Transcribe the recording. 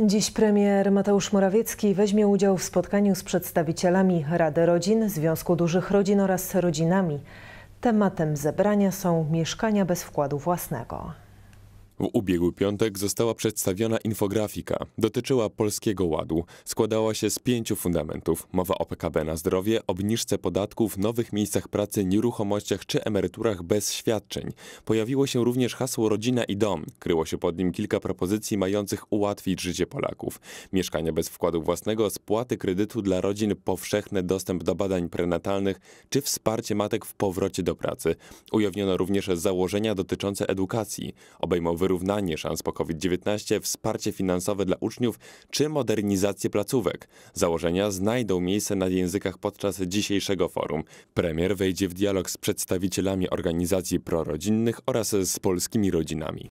Dziś premier Mateusz Morawiecki weźmie udział w spotkaniu z przedstawicielami Rady Rodzin, Związku Dużych Rodzin oraz rodzinami. Tematem zebrania są mieszkania bez wkładu własnego. W ubiegły piątek została przedstawiona infografika. Dotyczyła Polskiego Ładu. Składała się z pięciu fundamentów. Mowa o PKB na zdrowie, obniżce podatków, nowych miejscach pracy, nieruchomościach czy emeryturach bez świadczeń. Pojawiło się również hasło Rodzina i Dom. Kryło się pod nim kilka propozycji mających ułatwić życie Polaków. Mieszkania bez wkładu własnego, spłaty kredytu dla rodzin, powszechny dostęp do badań prenatalnych czy wsparcie matek w powrocie do pracy. Ujawniono również założenia dotyczące edukacji. Obejmowały wyrównanie szans po COVID-19, wsparcie finansowe dla uczniów czy modernizację placówek. Założenia znajdą miejsce na językach podczas dzisiejszego forum. Premier wejdzie w dialog z przedstawicielami organizacji prorodzinnych oraz z polskimi rodzinami.